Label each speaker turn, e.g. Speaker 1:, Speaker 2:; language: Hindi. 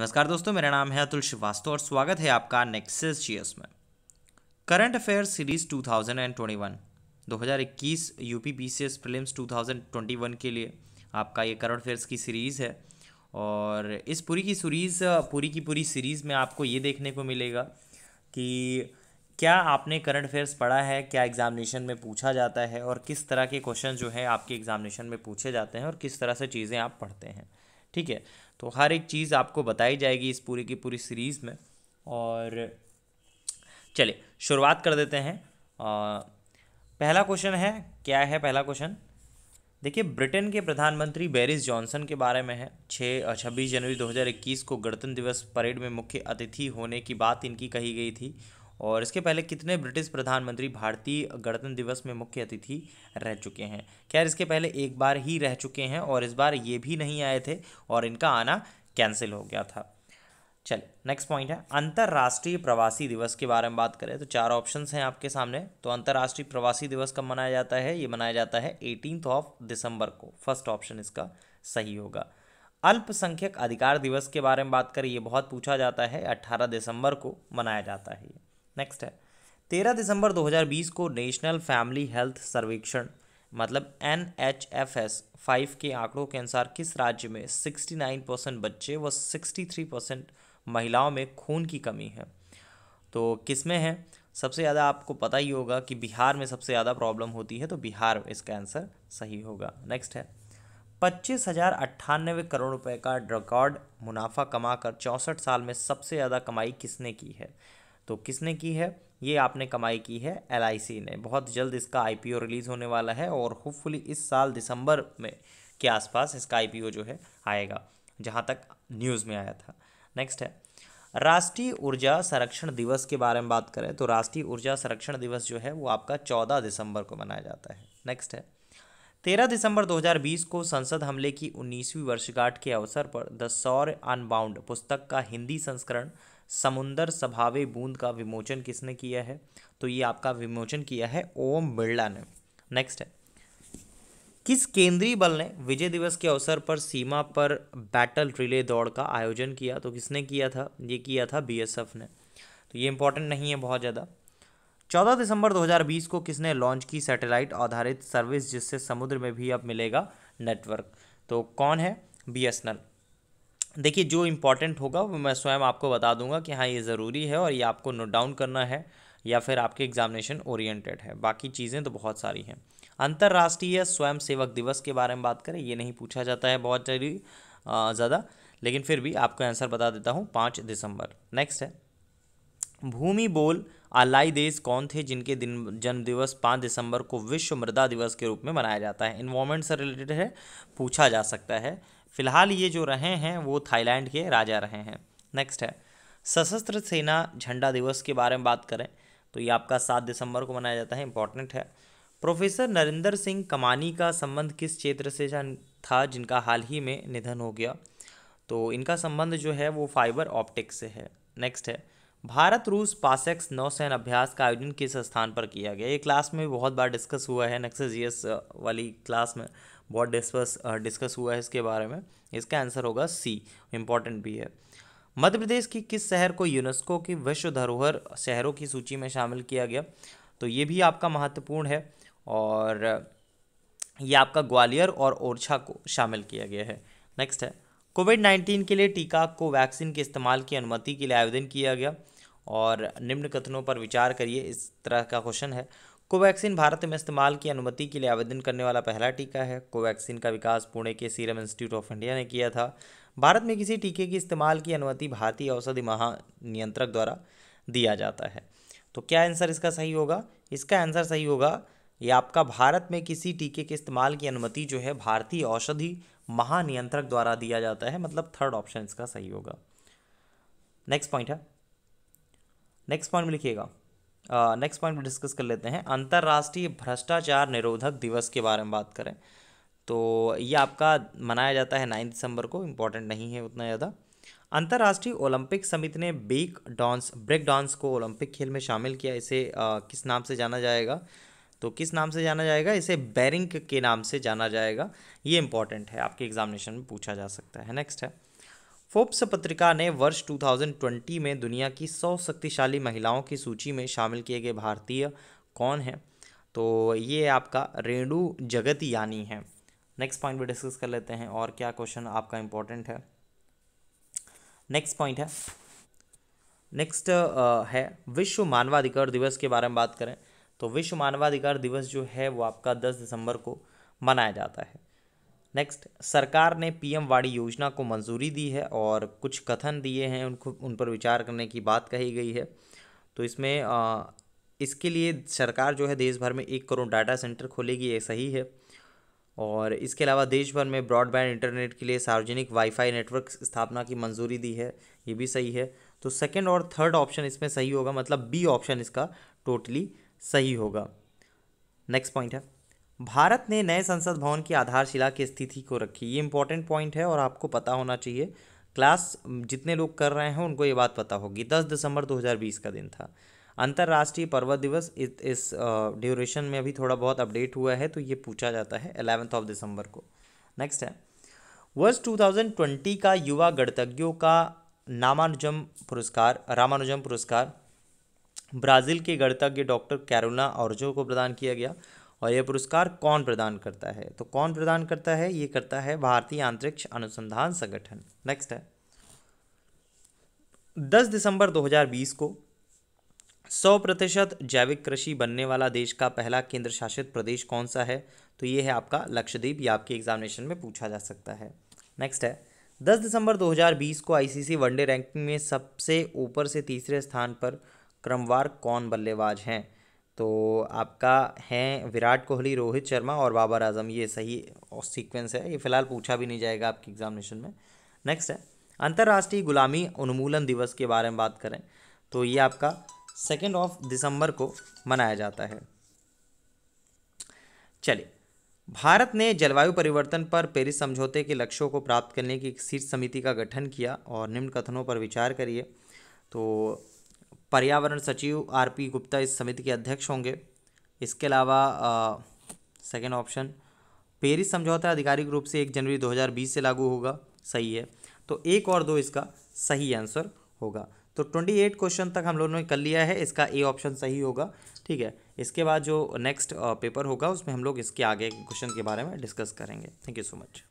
Speaker 1: नमस्कार दोस्तों मेरा नाम है अतुल श्रीवास्तव और स्वागत है आपका नेक्सेस जीएस में current affair series 2021 2021 UP BCS prelims 2021 के लिए आपका ये करंट अफेयर्स की सीरीज़ है और इस पूरी की सीरीज़ पूरी की पूरी सीरीज़ में आपको ये देखने को मिलेगा कि क्या आपने करंट अफेयर्स पढ़ा है क्या एग्जामिनेशन में पूछा जाता है और किस तरह के क्वेश्चन जो है आपके एग्जामिनेशन में पूछे जाते हैं और किस तरह से चीज़ें आप पढ़ते हैं ठीक है तो हर एक चीज़ आपको बताई जाएगी इस पूरी की पूरी सीरीज़ में और चलिए शुरुआत कर देते हैं आ, पहला क्वेश्चन है क्या है पहला क्वेश्चन देखिए ब्रिटेन के प्रधानमंत्री बेरिस जॉनसन के बारे में है छः छब्बीस जनवरी 2021 को गणतंत्र दिवस परेड में मुख्य अतिथि होने की बात इनकी कही गई थी और इसके पहले कितने ब्रिटिश प्रधानमंत्री भारतीय गणतंत्र दिवस में मुख्य अतिथि रह चुके हैं खैर इसके पहले एक बार ही रह चुके हैं और इस बार ये भी नहीं आए थे और इनका आना कैंसिल हो गया था चल नेक्स्ट पॉइंट है अंतर्राष्ट्रीय प्रवासी दिवस के बारे में बात करें तो चार ऑप्शन हैं आपके सामने तो अंतर्राष्ट्रीय प्रवासी दिवस कब मनाया जाता है ये मनाया जाता है एटीनथ ऑफ दिसंबर को फर्स्ट ऑप्शन इसका सही होगा अल्पसंख्यक अधिकार दिवस के बारे में बात करें ये बहुत पूछा जाता है अट्ठारह दिसंबर को मनाया जाता है नेक्स्ट है तेरह दिसंबर 2020 को नेशनल फैमिली हेल्थ सर्वेक्षण मतलब N H F S five के आंकड़ों के अनुसार किस राज्य में 69 परसेंट बच्चे व 63 परसेंट महिलाओं में खून की कमी है तो किस में है सबसे ज़्यादा आपको पता ही होगा कि बिहार में सबसे ज़्यादा प्रॉब्लम होती है तो बिहार इसका आंसर सही होगा नेक्स्ट है पच्चीस हज़ार अट्ठानवे करोड़ रुपए का रिकॉर्ड मुनाफा कमाकर चौंसठ साल में सबसे ज़्यादा कमाई किसने की है तो किसने की है ये आपने कमाई की है एल ने बहुत जल्द इसका आई रिलीज़ होने वाला है और होपफुली इस साल दिसंबर में के आसपास इसका आई जो है आएगा जहाँ तक न्यूज़ में आया था नेक्स्ट है राष्ट्रीय ऊर्जा संरक्षण दिवस के बारे में बात करें तो राष्ट्रीय ऊर्जा संरक्षण दिवस जो है वो आपका चौदह दिसंबर को मनाया जाता है नेक्स्ट है तेरह दिसंबर 2020 को संसद हमले की उन्नीसवीं वर्षगांठ के अवसर पर द सौर अनबाउंड पुस्तक का हिंदी संस्करण समुंदर सभावे बूंद का विमोचन किसने किया है तो ये आपका विमोचन किया है ओम बिरला ने नेक्स्ट है किस केंद्रीय बल ने विजय दिवस के अवसर पर सीमा पर बैटल रिले दौड़ का आयोजन किया तो किसने किया था ये किया था बीएसएफ ने तो ये इंपॉर्टेंट नहीं है बहुत ज़्यादा चौदह दिसंबर 2020 को किसने लॉन्च की सैटेलाइट आधारित सर्विस जिससे समुद्र में भी अब मिलेगा नेटवर्क तो कौन है बी देखिए जो इम्पॉर्टेंट होगा वो मैं स्वयं आपको बता दूंगा कि हाँ ये ज़रूरी है और ये आपको नोट डाउन करना है या फिर आपके एग्जामिनेशन ओरिएंटेड है बाकी चीज़ें तो बहुत सारी हैं अंतर्राष्ट्रीय स्वयं सेवक दिवस के बारे में बात करें ये नहीं पूछा जाता है बहुत जरूरी ज़्यादा लेकिन फिर भी आपको आंसर बता देता हूँ पाँच दिसंबर नेक्स्ट है भूमि बोल आलाई देश कौन थे जिनके दिन जन्म दिवस पाँच दिसंबर को विश्व मृदा दिवस के रूप में मनाया जाता है इन्वामेंट से रिलेटेड है पूछा जा सकता है फिलहाल ये जो रहे हैं वो थाईलैंड के राजा रहे हैं नेक्स्ट है सशस्त्र सेना झंडा दिवस के बारे में बात करें तो ये आपका सात दिसंबर को मनाया जाता है इंपॉर्टेंट है प्रोफेसर नरेंद्र सिंह कमानी का संबंध किस क्षेत्र से था जिनका हाल ही में निधन हो गया तो इनका संबंध जो है वो फाइबर ऑप्टिक्स से है नेक्स्ट है भारत रूस पासेक्स नौसेन अभ्यास का आयोजन किस स्थान पर किया गया ये क्लास में बहुत बार डिस्कस हुआ है जी वाली क्लास में बहुत डिस्कस डिस्कस हुआ है इसके बारे में इसका आंसर होगा सी इम्पॉर्टेंट भी है मध्य प्रदेश की किस शहर को यूनेस्को की विश्व धरोहर शहरों की सूची में शामिल किया गया तो ये भी आपका महत्वपूर्ण है और ये आपका ग्वालियर और ओरछा को शामिल किया गया है नेक्स्ट है कोविड 19 के लिए टीका कोवैक्सीन के इस्तेमाल की अनुमति के लिए आवेदन किया गया और निम्न कथनों पर विचार करिए इस तरह का क्वेश्चन है कोवैक्सीन भारत में इस्तेमाल की अनुमति के लिए आवेदन करने वाला पहला टीका है कोवैक्सीन का विकास पुणे के सीरम इंस्टीट्यूट ऑफ इंडिया ने किया था भारत में किसी टीके की इस्तेमाल की अनुमति भारतीय औषधि महानियंत्रक द्वारा दिया जाता है तो क्या आंसर इसका सही होगा इसका आंसर सही होगा ये आपका भारत में किसी टीके के इस्तेमाल की अनुमति जो है भारतीय औषधि महानियंत्रक द्वारा दिया जाता है मतलब थर्ड ऑप्शन इसका सही होगा नेक्स्ट पॉइंट है नेक्स्ट पॉइंट में लिखिएगा नेक्स्ट पॉइंट डिस्कस कर लेते हैं अंतर्राष्ट्रीय भ्रष्टाचार निरोधक दिवस के बारे में बात करें तो ये आपका मनाया जाता है नाइन दिसंबर को इम्पॉर्टेंट नहीं है उतना ज़्यादा अंतर्राष्ट्रीय ओलंपिक समिति ने बेक डांस ब्रेक डांस को ओलंपिक खेल में शामिल किया इसे आ, किस नाम से जाना जाएगा तो किस नाम से जाना जाएगा इसे बैरिंग के नाम से जाना जाएगा ये इंपॉर्टेंट है आपके एग्जामिनेशन में पूछा जा सकता है नेक्स्ट है फोप्स पत्रिका ने वर्ष 2020 में दुनिया की 100 शक्तिशाली महिलाओं की सूची में शामिल किए गए भारतीय कौन हैं तो ये आपका रेणु जगत यानी है नेक्स्ट पॉइंट भी डिस्कस कर लेते हैं और क्या क्वेश्चन आपका इंपॉर्टेंट है नेक्स्ट पॉइंट है नेक्स्ट uh, है विश्व मानवाधिकार दिवस के बारे में बात करें तो विश्व मानवाधिकार दिवस जो है वो आपका दस दिसंबर को मनाया जाता है नेक्स्ट सरकार ने पीएम वाड़ी योजना को मंजूरी दी है और कुछ कथन दिए हैं उनको उन पर विचार करने की बात कही गई है तो इसमें आ, इसके लिए सरकार जो है देश भर में एक करोड़ डाटा सेंटर खोलेगी ये सही है और इसके अलावा देश भर में ब्रॉडबैंड इंटरनेट के लिए सार्वजनिक वाईफाई नेटवर्क स्थापना की मंजूरी दी है ये भी सही है तो सेकेंड और थर्ड ऑप्शन इसमें सही होगा मतलब बी ऑप्शन इसका टोटली सही होगा नेक्स्ट पॉइंट है भारत ने नए संसद भवन की आधारशिला की स्थिति को रखी ये इंपॉर्टेंट पॉइंट है और आपको पता होना चाहिए क्लास जितने लोग कर रहे हैं उनको ये बात पता होगी दस दिसंबर 2020 का दिन था अंतर्राष्ट्रीय पर्वत दिवस इस, इस ड्यूरेशन में अभी थोड़ा बहुत अपडेट हुआ है तो ये पूछा जाता है एलेवेंथ ऑफ दिसंबर को नेक्स्ट है वर्ष 2020 का युवा गणतज्ञों का नामानुजम पुरस्कार रामानुजम पुरस्कार ब्राज़ील के गणतज्ञ डॉक्टर कैरोना ऑर्जो को प्रदान किया गया और यह पुरस्कार कौन प्रदान करता है तो कौन प्रदान करता है ये करता है भारतीय अंतरिक्ष अनुसंधान संगठन नेक्स्ट है दस दिसंबर 2020 को सौ प्रतिशत जैविक कृषि बनने वाला देश का पहला केंद्र शासित प्रदेश कौन सा है तो ये है आपका लक्षद्वीप या आपके एग्जामिनेशन में पूछा जा सकता है नेक्स्ट है दस दिसंबर 2020 को आईसीसी वनडे रैंकिंग में सबसे ऊपर से तीसरे स्थान पर क्रमवार कौन बल्लेबाज हैं तो आपका हैं विराट कोहली रोहित शर्मा और बाबर आजम ये सही सीक्वेंस है ये फ़िलहाल पूछा भी नहीं जाएगा आपकी एग्जामिनेशन में नेक्स्ट है अंतर्राष्ट्रीय गुलामी उन्मूलन दिवस के बारे में बात करें तो ये आपका सेकेंड ऑफ दिसंबर को मनाया जाता है चलिए भारत ने जलवायु परिवर्तन पर पेरिस समझौते के लक्ष्यों को प्राप्त करने की एक शीर्ष समिति का गठन किया और निम्न कथनों पर विचार करिए तो पर्यावरण सचिव आर पी गुप्ता इस समिति के अध्यक्ष होंगे इसके अलावा सेकेंड ऑप्शन पेरिस समझौता आधिकारिक रूप से एक जनवरी 2020 से लागू होगा सही है तो एक और दो इसका सही आंसर होगा तो ट्वेंटी एट क्वेश्चन तक हम लोगों ने कर लिया है इसका ए ऑप्शन सही होगा ठीक है इसके बाद जो नेक्स्ट पेपर होगा उसमें हम लोग इसके आगे क्वेश्चन के बारे में डिस्कस करेंगे थैंक यू सो मच